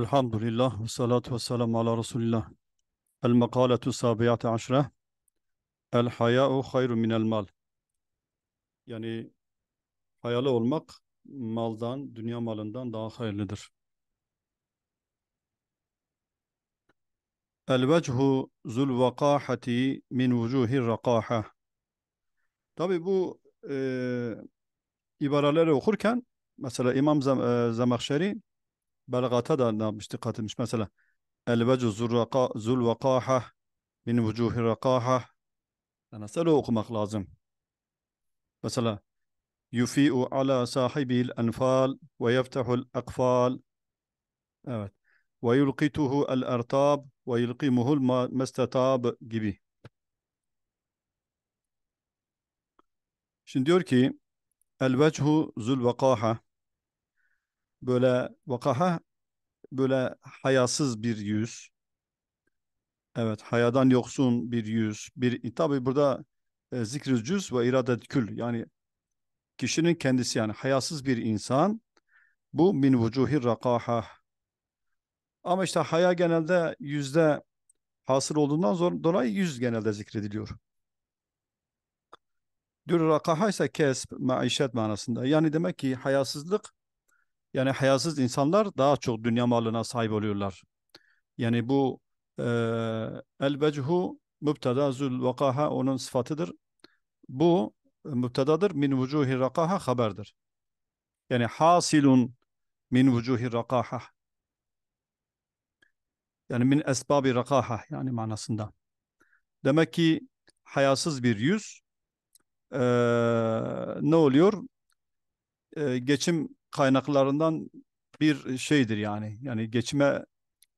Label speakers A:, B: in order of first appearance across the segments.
A: Elhamdülillah ve salatu ve selamu ala Resulillah. El makaletu sabiyate aşre. El haya'u hayru minel mal. Yani hayalı olmak maldan, dünya malından daha hayırlıdır. El vechu zul vakahati min vucuhi rakaha. Tabi bu e, ibareleri okurken mesela İmam Zem بلغت هذا أن مشتقات مش مثلا الوجه ذو الوقاحة من وجوه الرقاحة أنا سألو أقمق لازم مثلا يفيء على صاحبه الأنفال ويفتح الأقفال evet. ويلقطه الأرتاب ويلقمه المستtab gibi. Şimdi diyor ki El vechhu böyle vakaha böyle hayasız bir yüz. Evet, hayadan yoksun bir yüz. Bir e, tabi burada e, zikr cüz ve iradet kül yani kişinin kendisi yani hayasız bir insan bu min vucuhi rakaha. Ama işte haya genelde yüzde hasıl olduğundan zor, dolayı yüz genelde zikrediliyor. Dür rakaha ise kesb, maişet manasında. Yani demek ki hayasızlık yani hayasız insanlar daha çok dünya malına sahip oluyorlar. Yani bu e, el vechu mübteda zül vakaha onun sıfatıdır. Bu e, mübtedadır min vücuhi rakaha haberdir. Yani hasilun min vücuhi rakaha. Yani min esbabi rakaha yani manasında. Demek ki hayasız bir yüz e, ne oluyor? E, geçim kaynaklarından bir şeydir yani. Yani geçime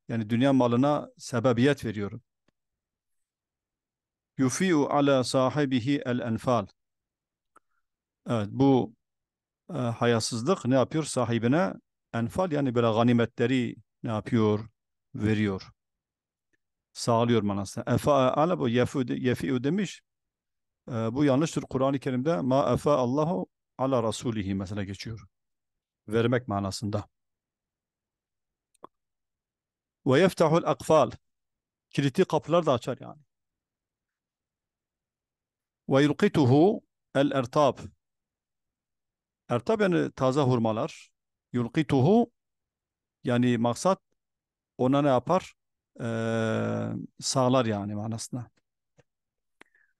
A: yani dünya malına sebebiyet veriyorum. Yufi'u ala sahibihi el enfal. Evet bu e, hayasızlık ne yapıyor? Sahibine enfal yani böyle ganimetleri ne yapıyor? Veriyor. Sağlıyor manasında. Efa ala bu yefi'u demiş. E, bu yanlıştır. Kur'an-ı Kerim'de ma efa Allahu ala rasulihi mesela geçiyor vermek manasında. Ve yeftahul akfal. Kilitli kapılar da açar yani. Ve yulqituhu el ertab. Ertab yani taze hurmalar. Yulqituhu yani maksat ona ne yapar? Ee, sağlar yani manasına.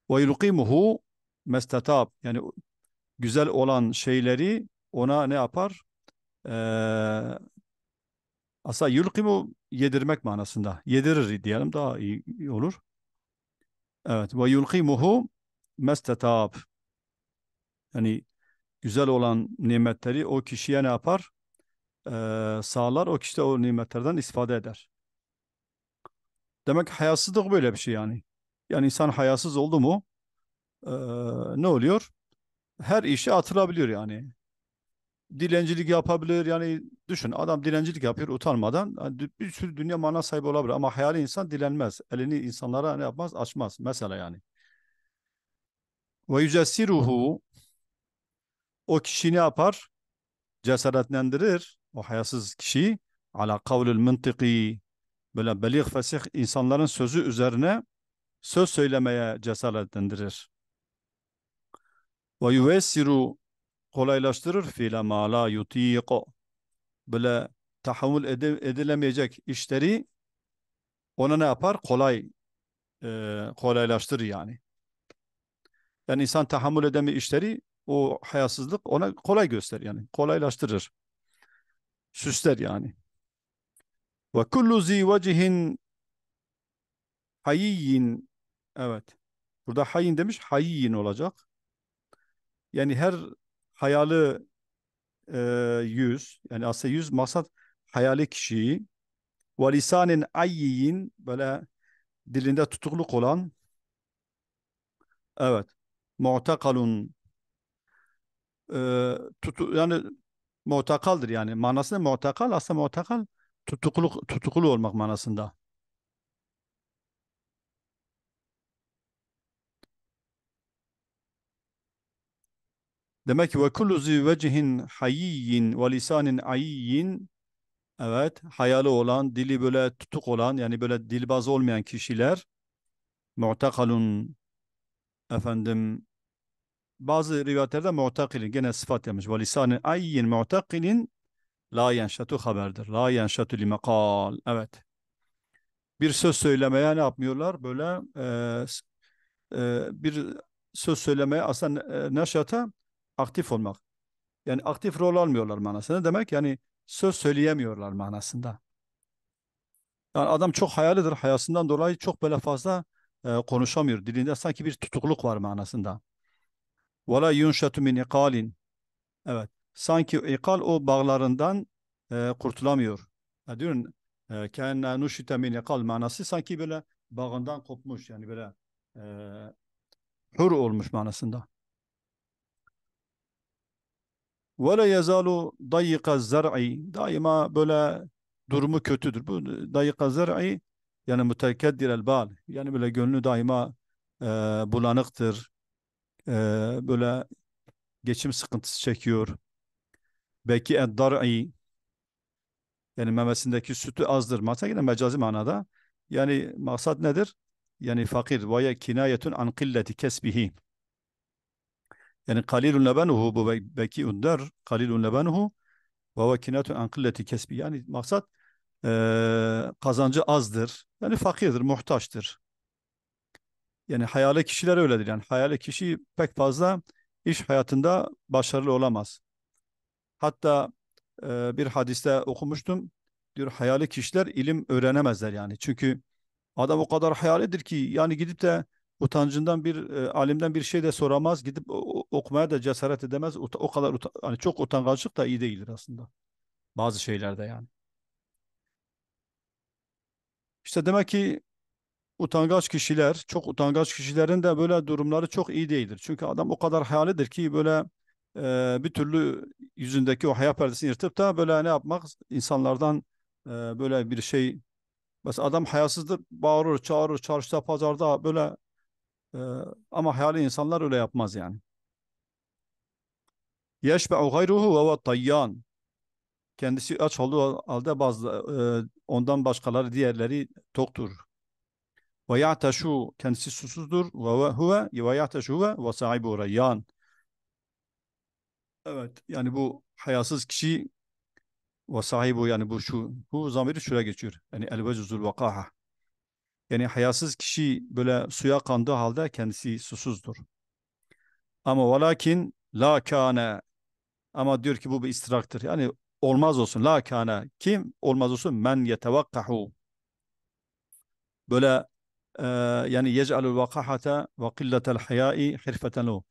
A: Ve yulqimuhu mestetab. Yani güzel olan şeyleri ona ne yapar? Ee, Asa yulkimu yedirmek manasında. Yedirir diyelim daha iyi olur. Evet. Ve yulkimuhu mestetab. Yani güzel olan nimetleri o kişiye ne yapar? Ee, sağlar. O kişi de o nimetlerden istifade eder. Demek hayasızlık böyle bir şey yani. Yani insan hayasız oldu mu e, ne oluyor? Her işi hatırlabiliyor yani dilencilik yapabilir. Yani düşün adam dilencilik yapıyor utanmadan. Yani bir sürü dünya mana sahibi olabilir ama hayali insan dilenmez. Elini insanlara ne yapmaz? Açmaz mesela yani. Ve yücessiruhu o kişi ne yapar? Cesaretlendirir o hayasız kişiyi ala kavlül mıntıki böyle belih fesih insanların sözü üzerine söz söylemeye cesaretlendirir. Ve yüvessiru kolaylaştırır fiile ma la yutiqo. Böyle tahammül edilemeyecek işleri ona ne yapar? Kolay e, kolaylaştırır yani. Yani insan tahammül edemi işleri o hayasızlık ona kolay gösterir yani kolaylaştırır. Süsler yani. Ve kullu zi vecihin hayyin evet. Burada hayin demiş hayyin olacak. Yani her hayalı e, yüz yani aslında yüz maksat hayali kişiyi ve lisanin ayyiyin böyle dilinde tutukluk olan evet mu'takalun e, tutu, yani mu'takaldır yani manasında mu'takal aslında mu'takal tutukluk tutuklu olmak manasında Demek ki ve kullu zi vecihin hayyin ve lisanin ayyin evet hayalı olan, dili böyle tutuk olan yani böyle dilbaz olmayan kişiler mu'takalun efendim bazı rivayetlerde mu'takilin gene sıfat yapmış. Ve lisanin ayyin mu'takilin la yenşatu haberdir. La yenşatu limekal. Evet. Bir söz söylemeye ne yapmıyorlar? Böyle e, e, bir söz söylemeye aslında e, neşata aktif olmak. Yani aktif rol almıyorlar manasında. Demek yani söz söyleyemiyorlar manasında. Yani adam çok hayalidir. Hayasından dolayı çok böyle fazla e, konuşamıyor. Dilinde sanki bir tutukluk var manasında. وَلَا يُنْشَتُ مِنْ اِقَالٍ Evet. Sanki ikal o bağlarından e, kurtulamıyor. Yani e, diyorum e, kenne nuşite min ikal manası sanki böyle bağından kopmuş yani böyle e, hür olmuş manasında. Ve le yezalu dayika zer'i daima böyle durumu kötüdür. Bu dayika zer'i yani mütekaddir el bal yani böyle gönlü daima e, bulanıktır. E, böyle geçim sıkıntısı çekiyor. Belki eddar'i yani memesindeki sütü azdır. Maksat yine mecazi manada. Yani maksat nedir? Yani fakir veya kinayetun an killeti kesbihi. Yani kalilun lebenuhu bu beki der. Kalilun lebenuhu ve vekinatun an kesbi. Yani maksat e, kazancı azdır. Yani fakirdir, muhtaçtır. Yani hayali kişiler öyledir. Yani hayali kişi pek fazla iş hayatında başarılı olamaz. Hatta e, bir hadiste okumuştum. Diyor hayali kişiler ilim öğrenemezler yani. Çünkü adam o kadar hayaledir ki yani gidip de utancından bir e, alimden bir şey de soramaz, gidip o, okumaya da cesaret edemez. O, kadar hani çok utangaçlık da iyi değildir aslında. Bazı şeylerde yani. İşte demek ki utangaç kişiler, çok utangaç kişilerin de böyle durumları çok iyi değildir. Çünkü adam o kadar hayalidir ki böyle e, bir türlü yüzündeki o hayal perdesini yırtıp da böyle ne yapmak insanlardan e, böyle bir şey Mesela adam hayasızdır, bağırır, çağırır, çarşıda, pazarda böyle ee, ama hayali insanlar öyle yapmaz yani. Yeşbe'u gayruhu ve ve tayyan. Kendisi aç olduğu halde bazı e, ondan başkaları diğerleri toktur. Ve ya'teşu kendisi susuzdur ve huve ve ya'teşu ve ve sahibi rayyan. Evet yani bu hayasız kişi ve sahibi yani bu şu bu zamiri şuraya geçiyor. Yani el vecuzul vakaha yani hayasız kişi böyle suya kandığı halde kendisi susuzdur. Ama velakin la kâne ama diyor ki bu bir istiraktır. Yani olmaz olsun la kâne. Kim olmaz olsun men yetevakkahu. Böyle e, yani yec'alul vakahate ve killetel hayai hirfetenu.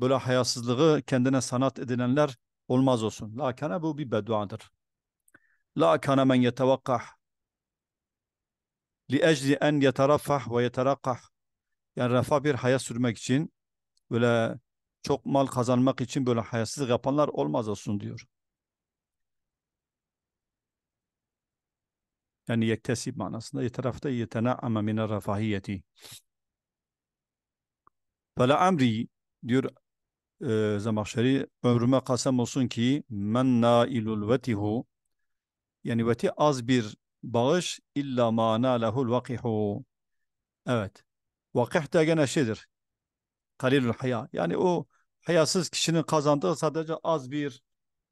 A: Böyle hayasızlığı kendine sanat edinenler olmaz olsun. La kâne bu bir bedduadır. La kâne men yetevakkah لِأَجْلِ اَنْ يَتَرَفَّحْ وَيَتَرَقَّحْ Yani refah bir hayat sürmek için böyle çok mal kazanmak için böyle hayatsızlık yapanlar olmaz olsun diyor. Yani yektesip manasında yeterafta yetenaama mine refahiyeti. Fela amri diyor e, Zemahşeri ömrüme kasem olsun ki men nailul vetihu yani veti az bir bağış illa mana lehul vakihu. Evet. Vakih de gene şeydir. Kalilul haya. Yani o hayasız kişinin kazandığı sadece az bir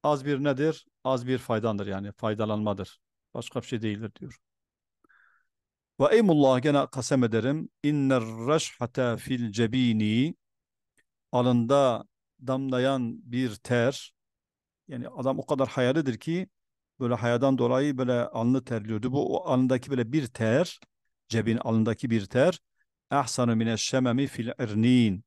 A: az bir nedir? Az bir faydandır yani faydalanmadır. Başka bir şey değildir diyor. Ve eymullah gene kasem ederim. İnner reşhate fil cebini alında damlayan bir ter. Yani adam o kadar hayalidir ki böyle hayadan dolayı böyle alnı terliyordu. Bu o alnındaki böyle bir ter, cebin alnındaki bir ter. Ahsanu mineşşememi fil irnin.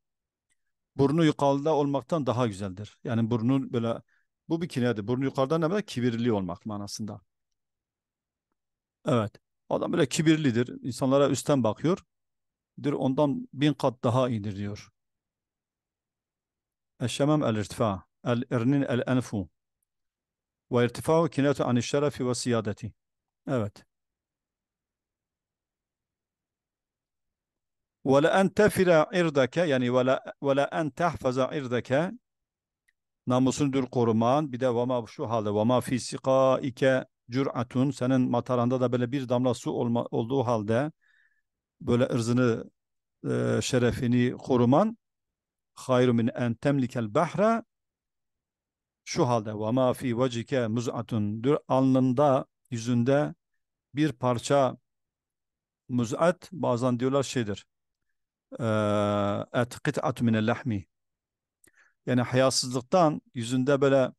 A: Burnu yukarıda olmaktan daha güzeldir. Yani burnun böyle bu bir kinedir. Burnu yukarıdan ne demek? Kibirli olmak manasında. Evet. Adam böyle kibirlidir. İnsanlara üstten bakıyor. Dir ondan bin kat daha iyidir diyor. Eşşemem el irtifa. El irnin el enfu. Ve irtifa'u kinatu an şerefi ve siyadeti. Evet. Ve la en tefira irdeke yani ve la, ve la en tehfaza irdeke namusundur koruman. Bir de vama şu halde vama fi sikaike cüratun senin mataranda da böyle bir damla su olma, olduğu halde böyle ırzını e, şerefini koruman hayru min en temlikel bahra şu halde ve ma fi vecike muz'atun alnında yüzünde bir parça muz'at bazen diyorlar şeydir et kit'at minel lahmi yani hayasızlıktan yüzünde böyle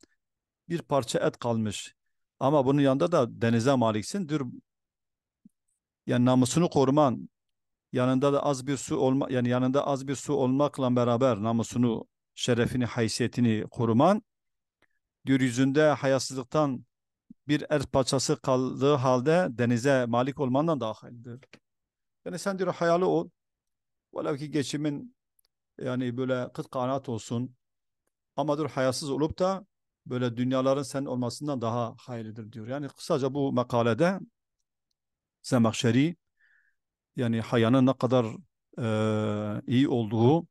A: bir parça et kalmış ama bunun yanında da denize maliksin dür yani namusunu koruman yanında da az bir su olma yani yanında az bir su olmakla beraber namusunu şerefini haysiyetini koruman yeryüzünde hayasızlıktan bir er parçası kaldığı halde denize malik olmandan dahildir. Yani sen diyor hayalı ol. Velev ki geçimin yani böyle kıt kanaat olsun. Ama dur hayasız olup da böyle dünyaların sen olmasından daha hayırlıdır diyor. Yani kısaca bu makalede Zemahşeri yani hayanın ne kadar e, iyi olduğu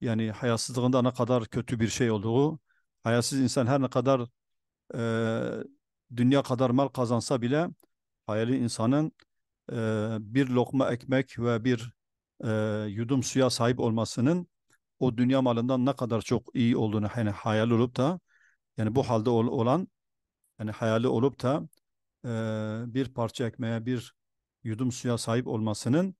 A: yani hayasızlığında ne kadar kötü bir şey olduğu Hayasız insan her ne kadar e, dünya kadar mal kazansa bile hayali insanın e, bir lokma ekmek ve bir e, yudum suya sahip olmasının o dünya malından ne kadar çok iyi olduğunu hani hayal olup da yani bu halde ol, olan yani hayali olup da e, bir parça ekmeğe bir yudum suya sahip olmasının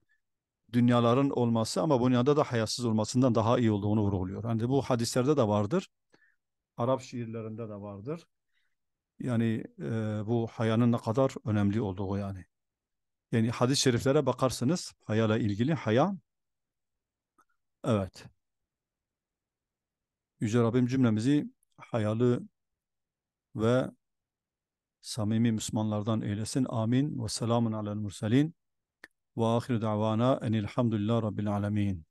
A: dünyaların olması ama bu dünyada da hayasız olmasından daha iyi olduğunu vurguluyor. Hani bu hadislerde de vardır. Arap şiirlerinde de vardır. Yani e, bu hayanın ne kadar önemli olduğu yani. Yani hadis-i şeriflere bakarsınız hayala ilgili haya. Evet. Yüce Rabbim cümlemizi hayalı ve samimi Müslümanlardan eylesin. Amin. Ve selamun alel murselin. Ve ahir davana enilhamdülillah rabbil alemin.